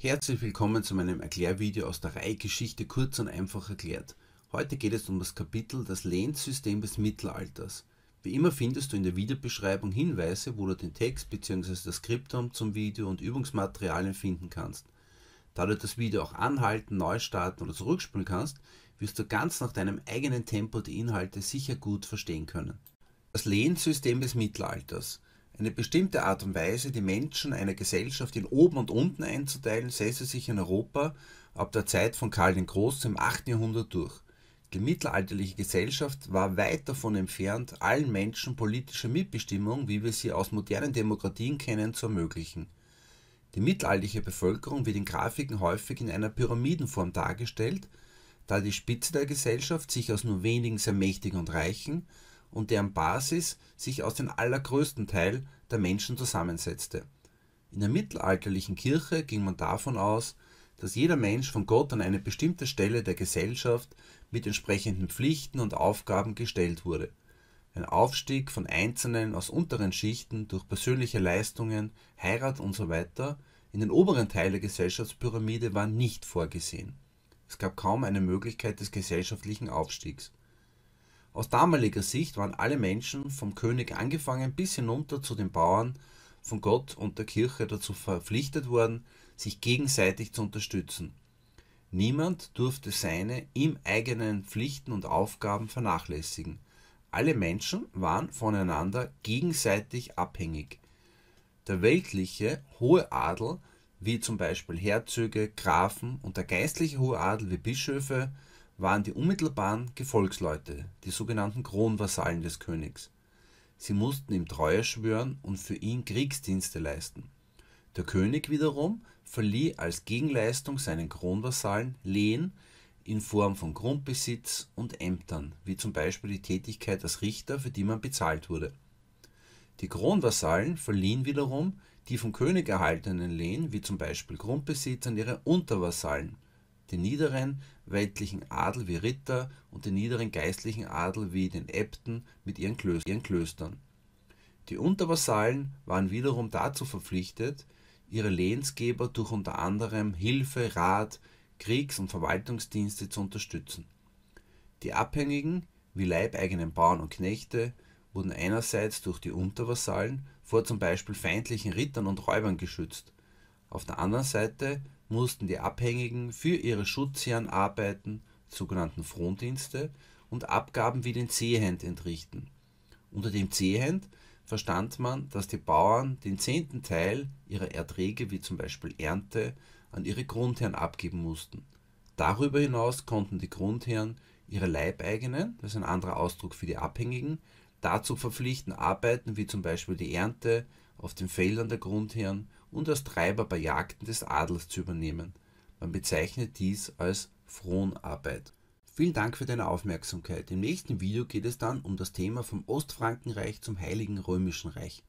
Herzlich willkommen zu meinem Erklärvideo aus der Reihe Geschichte kurz und einfach erklärt. Heute geht es um das Kapitel Das Lehnsystem des Mittelalters. Wie immer findest du in der Videobeschreibung Hinweise, wo du den Text bzw. das Skriptum zum Video und Übungsmaterialien finden kannst. Da du das Video auch anhalten, neu starten oder zurückspulen kannst, wirst du ganz nach deinem eigenen Tempo die Inhalte sicher gut verstehen können. Das Lehnsystem des Mittelalters eine bestimmte Art und Weise, die Menschen einer Gesellschaft in oben und unten einzuteilen, säße sich in Europa ab der Zeit von Karl den Großen im 8. Jahrhundert durch. Die mittelalterliche Gesellschaft war weit davon entfernt, allen Menschen politische Mitbestimmung, wie wir sie aus modernen Demokratien kennen, zu ermöglichen. Die mittelalterliche Bevölkerung wird in Grafiken häufig in einer Pyramidenform dargestellt, da die Spitze der Gesellschaft sich aus nur wenigen sehr mächtigen und reichen und deren Basis sich aus dem allergrößten Teil der Menschen zusammensetzte. In der mittelalterlichen Kirche ging man davon aus, dass jeder Mensch von Gott an eine bestimmte Stelle der Gesellschaft mit entsprechenden Pflichten und Aufgaben gestellt wurde. Ein Aufstieg von Einzelnen aus unteren Schichten durch persönliche Leistungen, Heirat usw. So in den oberen Teil der Gesellschaftspyramide war nicht vorgesehen. Es gab kaum eine Möglichkeit des gesellschaftlichen Aufstiegs. Aus damaliger Sicht waren alle Menschen, vom König angefangen bis hinunter zu den Bauern, von Gott und der Kirche dazu verpflichtet worden, sich gegenseitig zu unterstützen. Niemand durfte seine ihm eigenen Pflichten und Aufgaben vernachlässigen. Alle Menschen waren voneinander gegenseitig abhängig. Der weltliche hohe Adel, wie zum Beispiel Herzöge, Grafen und der geistliche hohe Adel wie Bischöfe, waren die unmittelbaren Gefolgsleute, die sogenannten Kronvasallen des Königs. Sie mussten ihm Treue schwören und für ihn Kriegsdienste leisten. Der König wiederum verlieh als Gegenleistung seinen Kronvasallen Lehen in Form von Grundbesitz und Ämtern, wie zum Beispiel die Tätigkeit als Richter, für die man bezahlt wurde. Die Kronvasallen verliehen wiederum die vom König erhaltenen Lehen, wie zum Beispiel Grundbesitz, an ihre Untervasallen – den niederen weltlichen Adel wie Ritter und den niederen geistlichen Adel wie den Äbten mit ihren, Klö ihren Klöstern. Die Untervasallen waren wiederum dazu verpflichtet, ihre Lehnsgeber durch unter anderem Hilfe, Rat, Kriegs- und Verwaltungsdienste zu unterstützen. Die Abhängigen, wie leibeigenen Bauern und Knechte, wurden einerseits durch die Untervasallen vor zum Beispiel feindlichen Rittern und Räubern geschützt, auf der anderen Seite mussten die Abhängigen für ihre Schutzherren Arbeiten (sogenannte Frondienste) und Abgaben wie den Zehent entrichten. Unter dem Zehent verstand man, dass die Bauern den zehnten Teil ihrer Erträge wie z. B. Ernte an ihre Grundherren abgeben mussten. Darüber hinaus konnten die Grundherren ihre Leibeigenen (das ist ein anderer Ausdruck für die Abhängigen) dazu verpflichten, Arbeiten wie z. B. die Ernte auf den Feldern der Grundherren und als Treiber bei Jagden des Adels zu übernehmen. Man bezeichnet dies als Fronarbeit. Vielen Dank für deine Aufmerksamkeit. Im nächsten Video geht es dann um das Thema vom Ostfrankenreich zum Heiligen Römischen Reich.